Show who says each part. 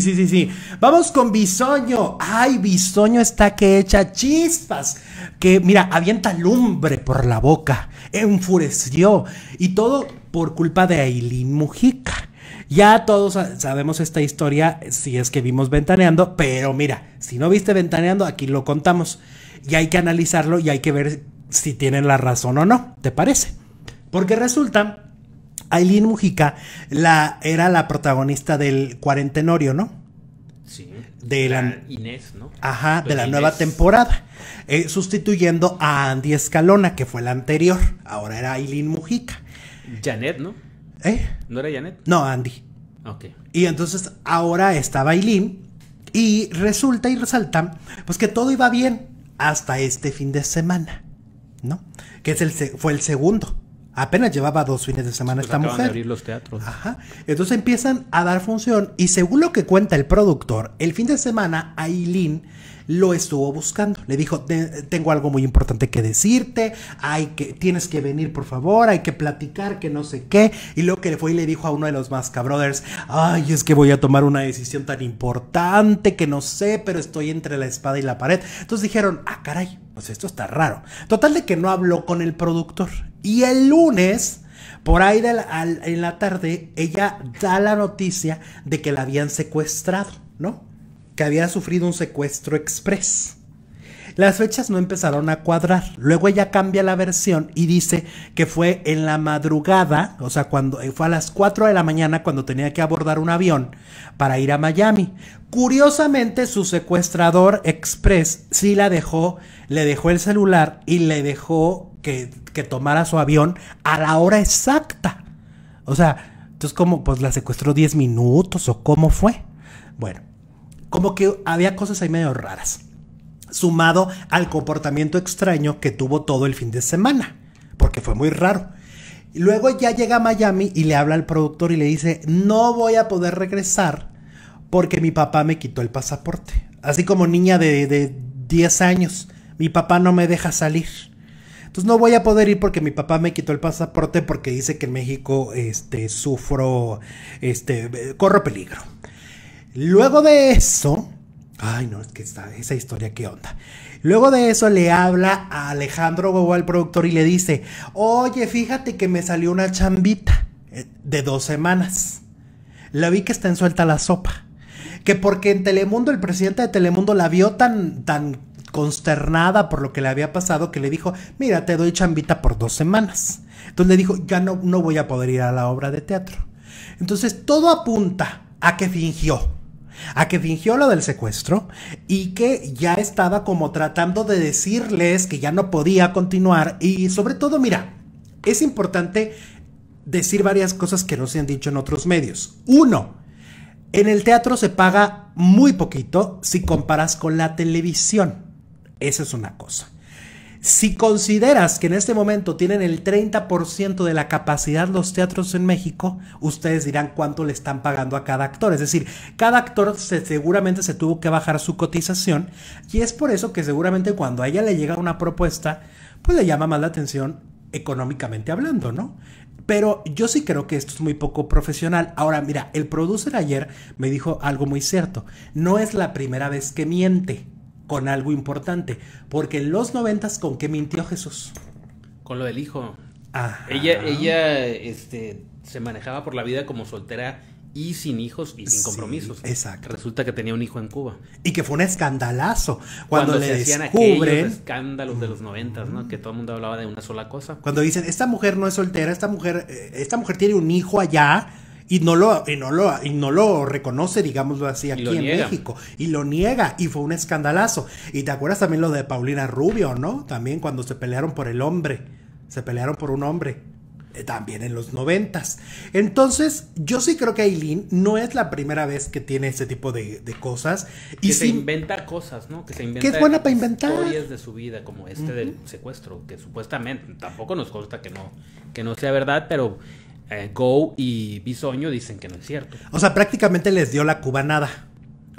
Speaker 1: Sí, sí, sí, Vamos con Bisoño. Ay, Bisoño está que echa chispas. Que, mira, avienta lumbre por la boca. Enfureció. Y todo por culpa de Aileen Mujica. Ya todos sabemos esta historia si es que vimos Ventaneando, pero mira, si no viste Ventaneando, aquí lo contamos. Y hay que analizarlo y hay que ver si tienen la razón o no, ¿te parece? Porque resulta Aileen Mujica la, era la protagonista del cuarentenorio, ¿no? Sí. De la, Inés, ¿no? Ajá, de la nueva temporada. Eh, sustituyendo a Andy Escalona, que fue la anterior. Ahora era Aileen Mujica. Janet, ¿no? ¿Eh? ¿No era Janet? No, Andy. Ok. Y entonces ahora estaba Aileen. Y resulta y resalta, pues que todo iba bien hasta este fin de semana, ¿no? Que es el, fue el segundo Apenas llevaba dos fines de semana pues esta mujer. De abrir los teatros. Ajá. Entonces empiezan a dar función y según lo que cuenta el productor, el fin de semana Aileen lo estuvo buscando. Le dijo, tengo algo muy importante que decirte, hay que, tienes que venir por favor, hay que platicar, que no sé qué. Y luego que le fue y le dijo a uno de los Masca Brothers, ay, es que voy a tomar una decisión tan importante que no sé, pero estoy entre la espada y la pared. Entonces dijeron, ah, caray, pues esto está raro. Total de que no habló con el productor. Y el lunes, por ahí en la tarde, ella da la noticia de que la habían secuestrado, ¿no? Que había sufrido un secuestro express. Las fechas no empezaron a cuadrar. Luego ella cambia la versión y dice que fue en la madrugada, o sea, cuando eh, fue a las 4 de la mañana cuando tenía que abordar un avión para ir a Miami. Curiosamente, su secuestrador express sí la dejó, le dejó el celular y le dejó que, tomara su avión a la hora exacta. O sea, entonces como pues la secuestró 10 minutos o cómo fue. Bueno, como que había cosas ahí medio raras. Sumado al comportamiento extraño que tuvo todo el fin de semana, porque fue muy raro. Luego ya llega a Miami y le habla al productor y le dice, no voy a poder regresar porque mi papá me quitó el pasaporte. Así como niña de, de 10 años, mi papá no me deja salir. Entonces no voy a poder ir porque mi papá me quitó el pasaporte porque dice que en México este, sufro, este, corro peligro. Luego de eso, ay no, es que esa, esa historia, ¿qué onda? Luego de eso le habla a Alejandro Bobo al productor y le dice, oye, fíjate que me salió una chambita eh, de dos semanas. La vi que está en suelta la sopa. Que porque en Telemundo, el presidente de Telemundo la vio tan, tan consternada por lo que le había pasado, que le dijo, mira, te doy chambita por dos semanas. Entonces le dijo, ya no, no voy a poder ir a la obra de teatro. Entonces todo apunta a que fingió, a que fingió lo del secuestro y que ya estaba como tratando de decirles que ya no podía continuar. Y sobre todo, mira, es importante decir varias cosas que no se han dicho en otros medios. Uno, en el teatro se paga muy poquito si comparas con la televisión. Esa es una cosa. Si consideras que en este momento tienen el 30% de la capacidad los teatros en México, ustedes dirán cuánto le están pagando a cada actor. Es decir, cada actor se, seguramente se tuvo que bajar su cotización y es por eso que seguramente cuando a ella le llega una propuesta, pues le llama más la atención económicamente hablando, ¿no? Pero yo sí creo que esto es muy poco profesional. Ahora, mira, el producer ayer me dijo algo muy cierto. No es la primera vez que miente con algo importante. Porque en los noventas, ¿con qué mintió Jesús? Con lo del hijo. Ella, ella este, se manejaba por la vida como soltera y sin hijos y sin compromisos. exacto. Resulta que tenía un hijo en Cuba. Y que fue un escandalazo cuando, le decían hacían descubren... escándalos de los noventas, ¿no? Que todo el mundo hablaba de una sola cosa. Cuando dicen, esta mujer no es soltera, esta mujer, eh, esta mujer tiene un hijo allá y no lo, y no lo, y no lo reconoce, digámoslo así, aquí en México. Y lo niega, y fue un escandalazo. Y te acuerdas también lo de Paulina Rubio, ¿no? También cuando se pelearon por el hombre. Se pelearon por un hombre eh, también en los noventas. Entonces, yo sí creo que Aileen no es la primera vez que tiene ese tipo de, cosas. Y se inventa cosas, ¿no? Que se inventa es buena para inventar. historias de su vida, como este del secuestro, que supuestamente tampoco nos consta que no, que no sea verdad, pero eh, Go y Bisoño dicen que no es cierto. O sea, prácticamente les dio la cubanada.